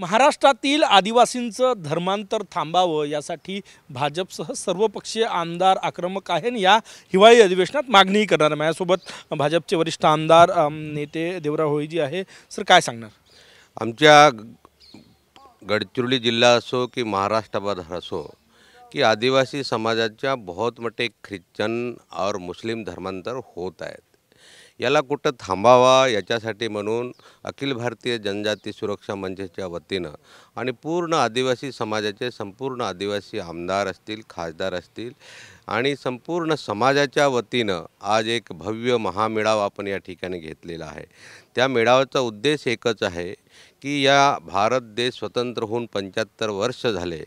महाराष्ट्रातील आदिवासींचं धर्मांतर थांबावं यासाठी भाजपसह सर्वपक्षीय आमदार आक्रमक आहे आणि या हिवाळी अधिवेशनात मागणीही करणार आहे माझ्यासोबत भाजपचे वरिष्ठ आमदार नेते देवराव होळीजी आहे सर काय सांगणार आमच्या गडचिरोली जिल्हा असो की महाराष्ट्राबाद असो की आदिवासी समाजाच्या बहुत मोठे ख्रिश्चन और मुस्लिम धर्मांतर होत आहेत याला कुठं थांबावा याच्यासाठी म्हणून अखिल भारतीय जनजाती सुरक्षा मंचच्या वतीनं आणि पूर्ण आदिवासी समाजाचे संपूर्ण आदिवासी आमदार असतील खासदार असतील आणि संपूर्ण समाजाच्या वतीनं आज एक भव्य महामेळावा आपण या ठिकाणी घेतलेला आहे त्या मेळाव्याचा उद्देश एकच आहे की या भारत देश स्वतंत्र होऊन पंच्याहत्तर वर्ष झाले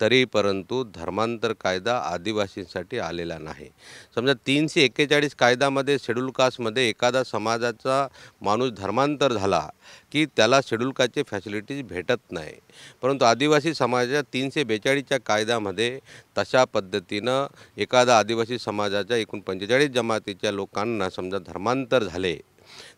तरी परंतु धर्मांतर कायदा आदिवासींसाठी आलेला नाही समजा तीनशे एक्केचाळीस कायद्यामध्ये शेड्यूल कास्टमध्ये एखादा समाजाचा माणूस धर्मांतर झाला की त्याला शेड्यूल कास्टचे फॅसिलिटीज भेटत नाही परंतु आदिवासी समाजाच्या तीनशे बेचाळीसच्या कायद्यामध्ये तशा पद्धतीनं एखादा आदिवासी समाजाच्या एकूण पंचेचाळीस जमातीच्या लोकांना समजा धर्मांतर झाले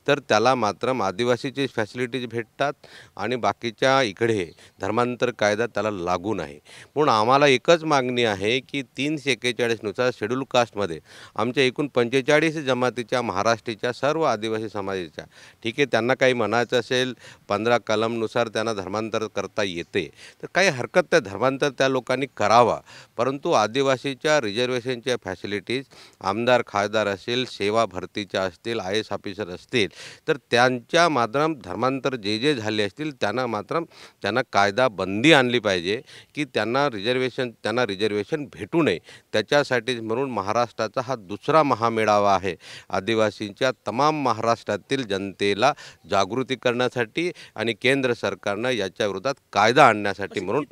तर त्याला मात्र आदिवासीची फॅसिलिटीज भेटतात आणि बाकीच्या इकडे धर्मांतर कायदा त्याला लागू नाही म्हणून आम्हाला एकच मागणी आहे की तीनशे एक्केचाळीसनुसार शेड्यूल कास्टमध्ये आमच्या एकूण पंचेचाळीस जमातीच्या महाराष्ट्रीच्या सर्व आदिवासी समाजाच्या ठीक आहे त्यांना काही म्हणायचं असेल पंधरा कलमनुसार त्यांना धर्मांतर करता येते तर काही हरकत त्या धर्मांतर त्या लोकांनी करावा परंतु आदिवासीच्या रिझर्वेशनच्या फॅसिलिटीज आमदार खासदार असेल सेवा भरतीच्या असतील आय एस ऑफिसर असतील तर त्यांच्या मात्र धर्मांतर जे जे झाले असतील त्यांना मात्र त्यांना कायदा बंदी आणली पाहिजे की त्यांना रिझर्वेशन त्यांना रिझर्वेशन भेटू नये त्याच्यासाठी म्हणून महाराष्ट्राचा हा दुसरा महामेळावा आहे आदिवासींच्या तमाम महाराष्ट्रातील जनतेला जागृती करण्यासाठी आणि केंद्र सरकारनं याच्या विरोधात कायदा आणण्यासाठी म्हणून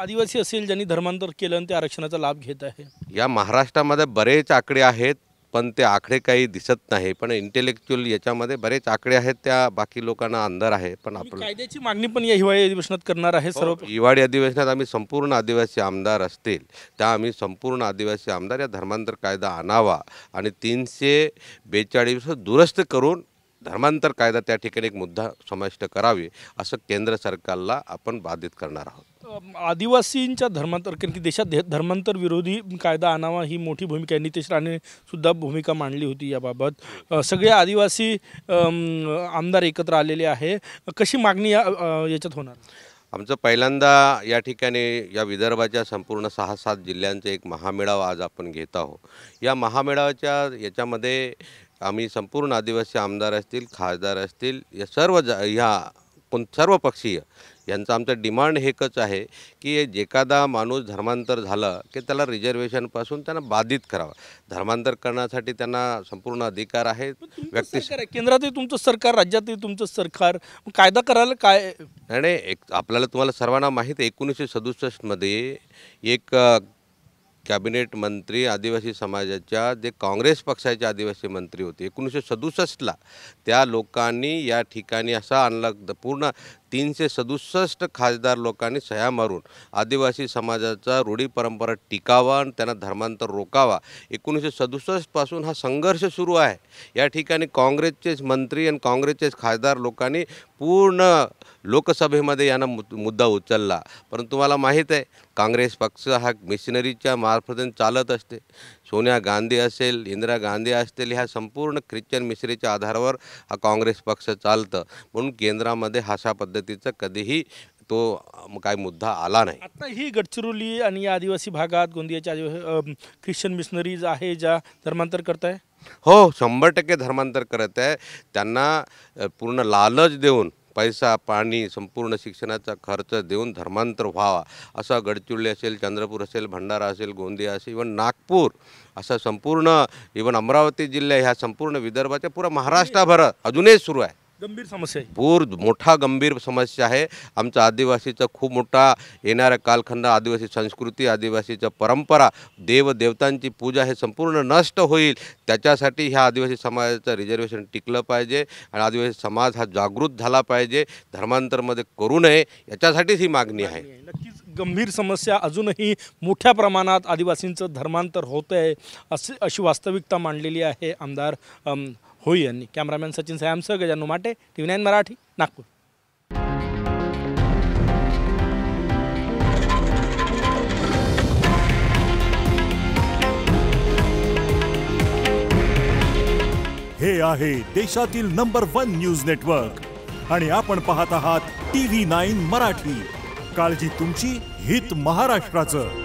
आदिवासी असेल ज्यांनी धर्मांतर केलं आणि ते आरक्षणाचा लाभ घेत आहे या महाराष्ट्रामध्ये बरेच आकडे आहेत पण ते आकडे काही दिसत नाही पण इंटेलेक्च्युअल याच्यामध्ये बरेच आकडे आहेत त्या बाकी लोकांना अंधार आहे पण आपण कायद्याची मागणी पण या हिवाळी अधिवेशनात करणार आहे हो, सर्व हिवाळी अधिवेशनात आम्ही संपूर्ण आदिवासी आमदार असतील त्या आम्ही संपूर्ण आदिवासी आमदार या धर्मांतर कायदा आणावा आणि तीनशे बेचाळीस दुरुस्त करून धर्मांतर कायदा त्या ठिकाणी एक मुद्दा समाविष्ट करावे असं केंद्र सरकारला आपण बाधित करणार आहोत आदिवासींच्या धर्मांतर कारण की देशात धर्मांतर विरोधी कायदा आणावा ही मोठी भूमिका आहे नितेश राणे सुद्धा भूमिका मांडली होती याबाबत सगळे आदिवासी आमदार एकत्र आलेले आहे कशी मागणी या याच्यात होणार आमचं पहिल्यांदा या ठिकाणी या विदर्भाच्या संपूर्ण सहा सात जिल्ह्यांचा एक महामेळावा आज आपण घेत आहोत या महामेळाव्याच्या याच्यामध्ये आम्ही संपूर्ण आदिवासी आमदार असतील खासदार असतील या सर्व ज ह्या कोण सर्व पक्षीय यांचं आमचं डिमांड एकच आहे की एखादा माणूस धर्मांतर झालं की त्याला रिझर्वेशनपासून त्यांना बाधित करावा धर्मांतर करण्यासाठी त्यांना संपूर्ण अधिकार आहे व्यक्ती केंद्रातही तुमचं सरकार राज्यातही तुमचं सरकार कायदा करायला काय नाही एक आपल्याला तुम्हाला सर्वांना माहीत आहे एकोणीसशे सदुसष्टमध्ये एक कॅबिनेट मंत्री आदिवासी समाजाच्या जे काँग्रेस पक्षाचे आदिवासी मंत्री होते एकोणीसशे सदुसष्टला त्या लोकांनी या ठिकाणी असा आणला पूर्ण तीनशे सदुसष्ट खासदार लोकांनी सह्या मारून आदिवासी समाजाचा रूढी परंपरा टिकावा आणि त्यांना धर्मांतर रोकावा एकोणीसशे सदुसष्टपासून हा संघर्ष सुरू आहे या ठिकाणी काँग्रेसचेच मंत्री आणि काँग्रेसचेच खासदार लोकांनी पूर्ण लोकसभेमध्ये यांना मुद्दा उचलला परंतु तुम्हाला माहीत आहे काँग्रेस पक्ष हा मिशनरीच्या मार्फत चालत असते सोनिया गांधी असेल इंदिरा गांधी असतील ह्या संपूर्ण ख्रिश्चन मिश्रीच्या आधारावर हा काँग्रेस पक्ष चालतं म्हणून केंद्रामध्ये अशा पद्धतीचं कधीही तो काय मुद्दा आला नाही आता ही गडचिरोली आणि या आदिवासी भागात गोंदियाच्या ख्रिश्चन मिशनरीज आहे ज्या धर्मांतर करत आहे हो शंभर टक्के धर्मांतर करत आहे त्यांना पूर्ण लालच देऊन पैसा पाणी संपूर्ण शिक्षणाचा खर्च देऊन धर्मांतर व्हावा असा गडचिरोली असेल चंद्रपूर असेल भंडारा असेल गोंदिया असेल इवन नागपूर असा संपूर्ण इवन अमरावती जिल्हा ह्या संपूर्ण विदर्भाच्या पुरा महाराष्ट्राभर अजूनही सुरू आहे गंभीर समस्या आहे पूर मोठा गंभीर समस्या आहे आमचा आदिवासीचा खूप मोठा येणारा कालखंड आदिवासी संस्कृती आदिवासीच्या परंपरा देवदेवतांची पूजा हे संपूर्ण नष्ट होईल त्याच्यासाठी ह्या आदिवासी समाजाचं रिझर्वेशन टिकलं पाहिजे आणि आदिवासी समाज हा जागृत झाला पाहिजे धर्मांतरमध्ये करू नये याच्यासाठीच ही मागणी आहे नक्कीच गंभीर समस्या अजूनही मोठ्या प्रमाणात आदिवासींचं धर्मांतर होतं आहे अशी वास्तविकता मांडलेली आहे आमदार होई यांनी कॅमेरामॅन सचिन सयामसह गजानू माटे T V nine Marathi Nagpur हे आहे देशातील नंबर वन न्यूज नेटवर्क आणि आपण पाहत आहात टी व्ही नाईन मराठी काळजी तुमची हित महाराष्ट्राचं